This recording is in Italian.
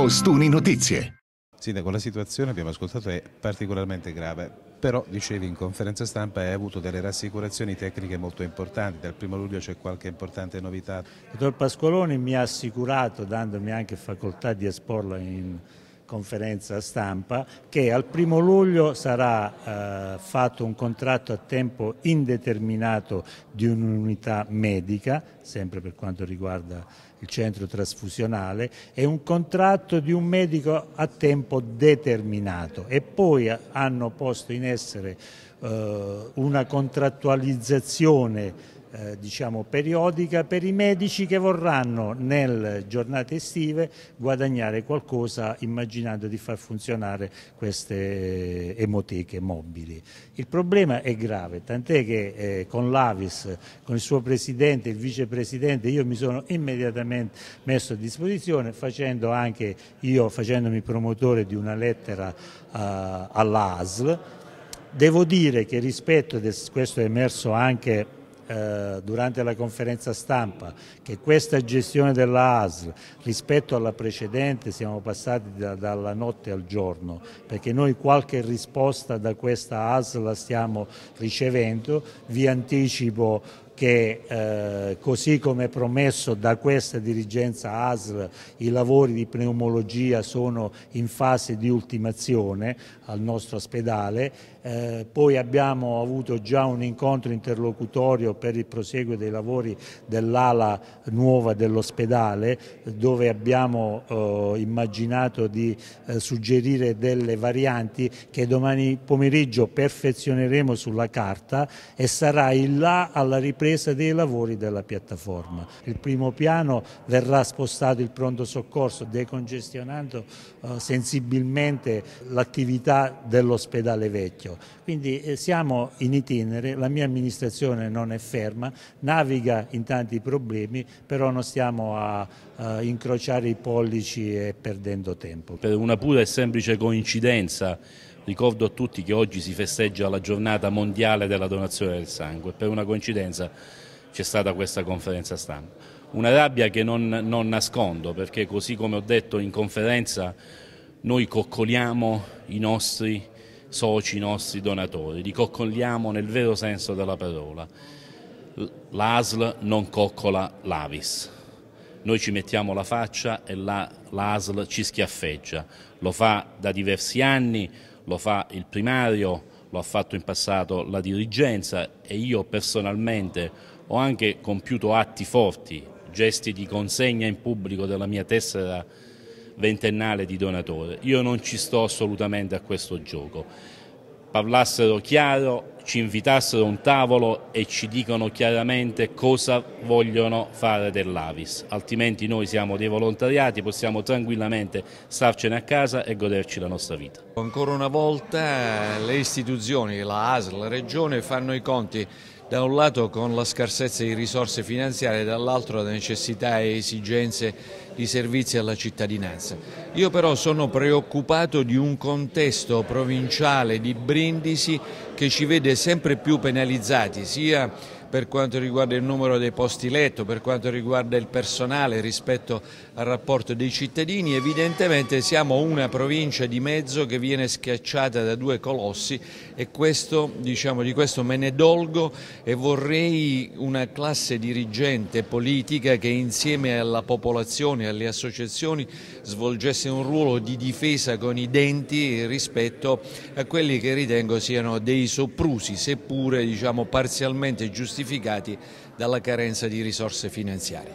Postuni Notizie. Sindaco, la situazione abbiamo ascoltato è particolarmente grave, però dicevi in conferenza stampa hai avuto delle rassicurazioni tecniche molto importanti, dal primo luglio c'è qualche importante novità. Il dottor Pascoloni mi ha assicurato, dandomi anche facoltà di esporla in conferenza stampa che al primo luglio sarà eh, fatto un contratto a tempo indeterminato di un'unità medica, sempre per quanto riguarda il centro trasfusionale, e un contratto di un medico a tempo determinato e poi hanno posto in essere eh, una contrattualizzazione eh, diciamo periodica per i medici che vorranno nelle giornate estive guadagnare qualcosa immaginando di far funzionare queste emoteche eh, mobili. Il problema è grave, tant'è che eh, con l'Avis, con il suo presidente, il vicepresidente, io mi sono immediatamente messo a disposizione facendo anche io, facendomi promotore di una lettera eh, all'ASL. Devo dire che rispetto, questo è emerso anche eh, durante la conferenza stampa che questa gestione della ASL rispetto alla precedente siamo passati da, dalla notte al giorno perché noi qualche risposta da questa ASL la stiamo ricevendo, vi anticipo che eh, così come promesso da questa dirigenza ASL i lavori di pneumologia sono in fase di ultimazione al nostro ospedale, eh, poi abbiamo avuto già un incontro interlocutorio per il proseguo dei lavori dell'ala nuova dell'ospedale dove abbiamo eh, immaginato di eh, suggerire delle varianti che domani pomeriggio perfezioneremo sulla carta e sarà in là alla ripresa ripresa dei lavori della piattaforma. Il primo piano verrà spostato il pronto soccorso decongestionando eh, sensibilmente l'attività dell'ospedale vecchio. Quindi eh, siamo in itinere, la mia amministrazione non è ferma, naviga in tanti problemi, però non stiamo a, a incrociare i pollici e perdendo tempo. Per una pura e semplice coincidenza Ricordo a tutti che oggi si festeggia la giornata mondiale della donazione del sangue e per una coincidenza c'è stata questa conferenza stampa. Una rabbia che non, non nascondo perché così come ho detto in conferenza noi coccoliamo i nostri soci, i nostri donatori, li coccoliamo nel vero senso della parola. L'ASL non coccola l'Avis. Noi ci mettiamo la faccia e l'ASL ci schiaffeggia. Lo fa da diversi anni, lo fa il primario, lo ha fatto in passato la dirigenza e io personalmente ho anche compiuto atti forti, gesti di consegna in pubblico della mia tessera ventennale di donatore. Io non ci sto assolutamente a questo gioco parlassero chiaro, ci invitassero a un tavolo e ci dicono chiaramente cosa vogliono fare dell'Avis, altrimenti noi siamo dei volontariati, possiamo tranquillamente starcene a casa e goderci la nostra vita. Ancora una volta le istituzioni, la ASL, la Regione fanno i conti da un lato con la scarsezza di risorse finanziarie, dall'altro da necessità e esigenze di servizi alla cittadinanza. Io però sono preoccupato di un contesto provinciale di Brindisi che ci vede sempre più penalizzati, sia per quanto riguarda il numero dei posti letto, per quanto riguarda il personale rispetto al rapporto dei cittadini, evidentemente siamo una provincia di mezzo che viene schiacciata da due colossi e questo, diciamo, di questo me ne dolgo e vorrei una classe dirigente politica che insieme alla popolazione e alle associazioni svolgesse un ruolo di difesa con i denti rispetto a quelli che ritengo siano dei sopprusi, seppure diciamo, parzialmente giustificati giustificati dalla carenza di risorse finanziarie.